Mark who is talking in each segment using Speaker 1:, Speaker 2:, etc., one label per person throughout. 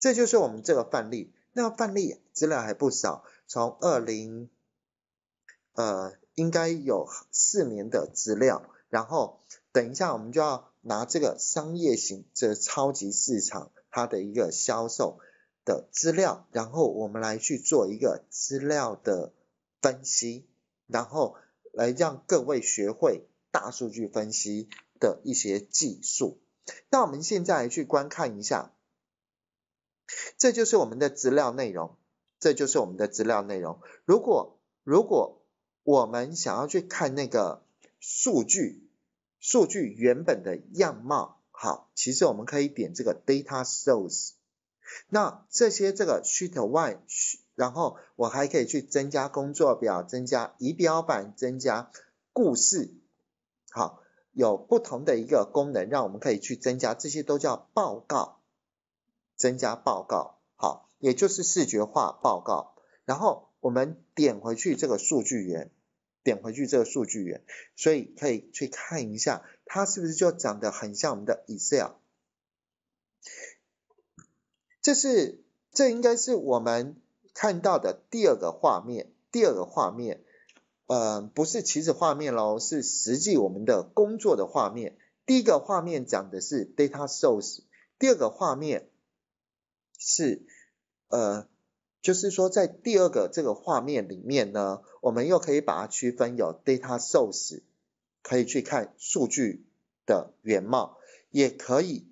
Speaker 1: 这就是我们这个范例。那范例资料还不少，从二零呃应该有四年的资料。然后等一下我们就要拿这个商业型这超级市场它的一个销售的资料，然后我们来去做一个资料的分析，然后来让各位学会大数据分析的一些技术。那我们现在去观看一下。这就是我们的资料内容，这就是我们的资料内容。如果如果我们想要去看那个数据，数据原本的样貌，好，其实我们可以点这个 Data s o u r c e 那这些这个 Sheet One，然后我还可以去增加工作表，增加仪表板，增加故事，好，有不同的一个功能，让我们可以去增加，这些都叫报告。增加报告，好，也就是视觉化报告。然后我们点回去这个数据源，点回去这个数据源，所以可以去看一下，它是不是就长得很像我们的 Excel。这是这应该是我们看到的第二个画面，第二个画面，嗯，不是起始画面喽，是实际我们的工作的画面。第一个画面讲的是 Data Source，第二个画面。是，呃，就是说，在第二个这个画面里面呢，我们又可以把它区分有 data source，可以去看数据的原貌，也可以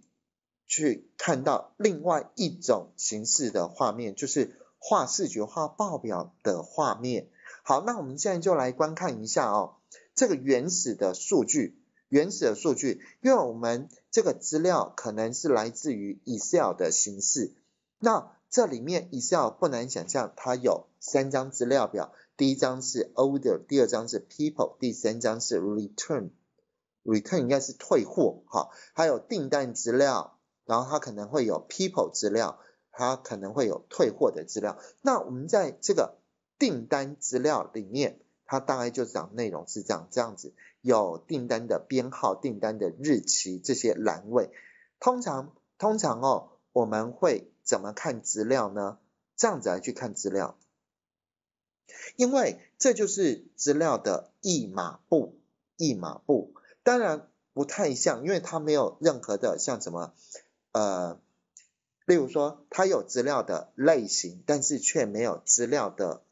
Speaker 1: 去看到另外一种形式的画面，就是画视觉化报表的画面。好，那我们现在就来观看一下哦，这个原始的数据，原始的数据，因为我们这个资料可能是来自于 Excel 的形式。那这里面以下不难想象，它有三张资料表，第一张是 order，第二张是 people，第三张是 return。return 应该是退货，哈，还有订单资料，然后它可能会有 people 资料，它可能会有退货的资料。那我们在这个订单资料里面，它大概就讲内容是这样，这样子有订单的编号、订单的日期这些栏位。通常，通常哦，我们会。怎么看资料呢？这样子来去看资料，因为这就是资料的一码布，一码布。当然不太像，因为它没有任何的像什么呃，例如说它有资料的类型，但是却没有资料的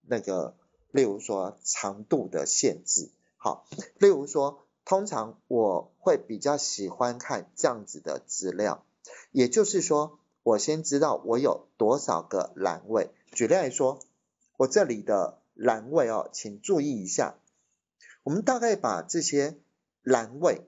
Speaker 1: 那个例如说长度的限制。好，例如说通常我会比较喜欢看这样子的资料，也就是说。我先知道我有多少个栏位。举例来说，我这里的栏位哦，请注意一下，我们大概把这些栏位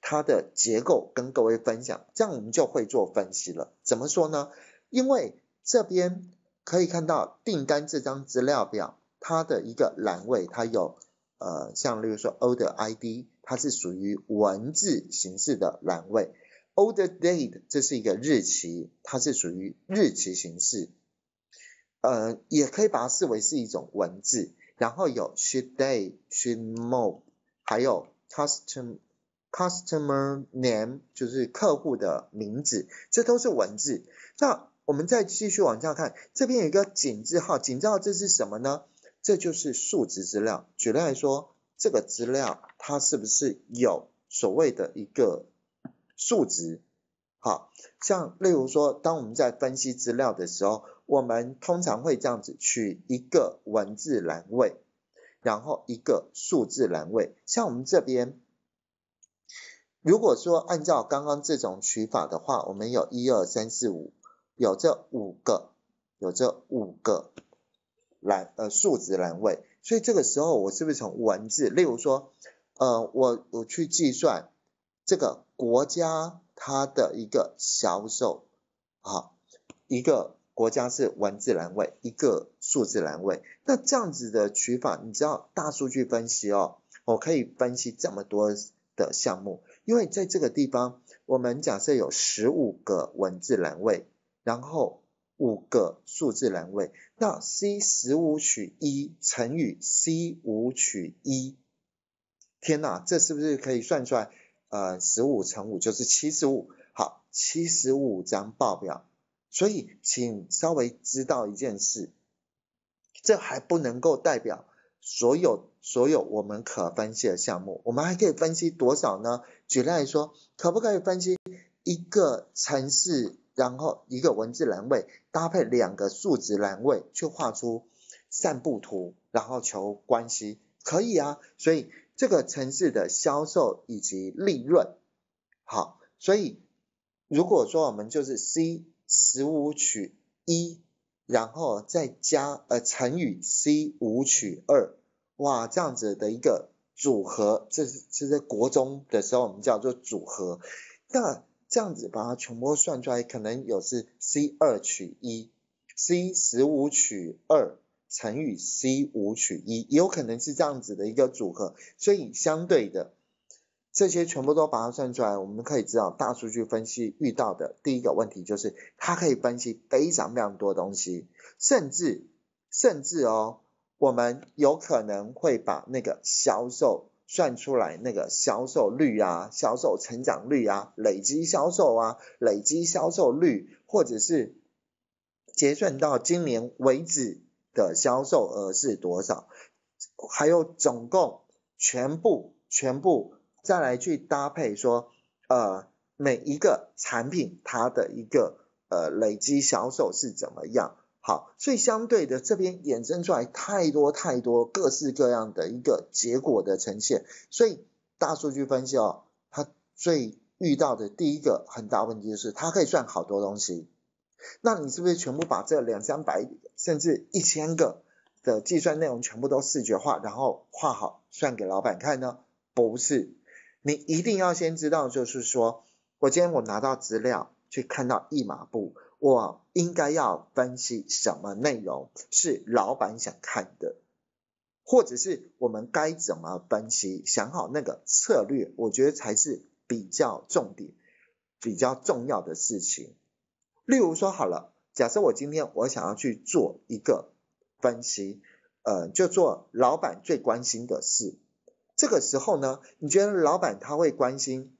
Speaker 1: 它的结构跟各位分享，这样我们就会做分析了。怎么说呢？因为这边可以看到订单这张资料表，它的一个栏位，它有呃，像例如说 Order ID，它是属于文字形式的栏位。o l d e r Date 这是一个日期，它是属于日期形式，呃，也可以把它视为是一种文字。然后有 Sheday、Shemode，还有 c u s t o m Customer Name 就是客户的名字，这都是文字。那我们再继续往下看，这边有一个井字号，井字号这是什么呢？这就是数值资料。举例来说，这个资料它是不是有所谓的一个？数值，好像例如说，当我们在分析资料的时候，我们通常会这样子取一个文字栏位，然后一个数字栏位。像我们这边，如果说按照刚刚这种取法的话，我们有一二三四五，有这五个，有这五个栏呃数值栏位，所以这个时候我是不是从文字？例如说，呃我我去计算。这个国家它的一个销售，好，一个国家是文字栏位，一个数字栏位。那这样子的取法，你知道大数据分析哦，我可以分析这么多的项目，因为在这个地方，我们假设有十五个文字栏位，然后五个数字栏位，那 C 十五取一乘以 C 五取一，天哪，这是不是可以算出来？呃，十五乘五就是七十五，好，七十五张报表。所以，请稍微知道一件事，这还不能够代表所有所有我们可分析的项目。我们还可以分析多少呢？举例来说，可不可以分析一个城市，然后一个文字栏位搭配两个数值栏位，去画出散布图，然后求关系？可以啊。所以。这个城市的销售以及利润，好，所以如果说我们就是 C 十五取一，然后再加呃乘以 C 五取二，哇，这样子的一个组合，这是这是国中的时候我们叫做组合，那这样子把它全部算出来，可能有是 C 二取一，C 十五取二。乘以 C 五取一，也有可能是这样子的一个组合，所以相对的，这些全部都把它算出来，我们可以知道大数据分析遇到的第一个问题就是，它可以分析非常非常多东西，甚至甚至哦，我们有可能会把那个销售算出来，那个销售率啊，销售成长率啊，累积销售啊，累积销售率，或者是结算到今年为止。的销售额是多少？还有总共全部全部再来去搭配说，呃，每一个产品它的一个呃累积销售是怎么样？好，所以相对的这边衍生出来太多太多各式各样的一个结果的呈现。所以大数据分析哦，它最遇到的第一个很大问题就是，它可以算好多东西，那你是不是全部把这两三百？甚至一千个的计算内容全部都视觉化，然后画好算给老板看呢？不是，你一定要先知道，就是说我今天我拿到资料去看到一码布，我应该要分析什么内容是老板想看的，或者是我们该怎么分析，想好那个策略，我觉得才是比较重点、比较重要的事情。例如说，好了。假设我今天我想要去做一个分析，呃，就做老板最关心的事。这个时候呢，你觉得老板他会关心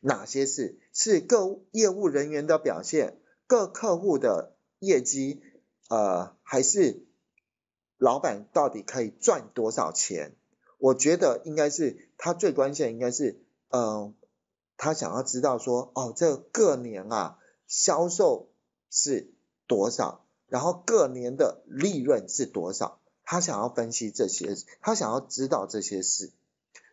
Speaker 1: 哪些事？是各业务人员的表现、各客户的业绩，呃，还是老板到底可以赚多少钱？我觉得应该是他最关心的，应该是，嗯，他想要知道说，哦，这个年啊，销售。是多少？然后各年的利润是多少？他想要分析这些，他想要知道这些事。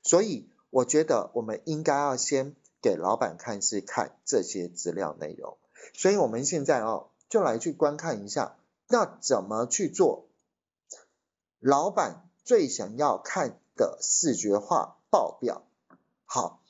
Speaker 1: 所以我觉得我们应该要先给老板看是看这些资料内容。所以我们现在哦，就来去观看一下，那怎么去做？老板最想要看的视觉化报表。好。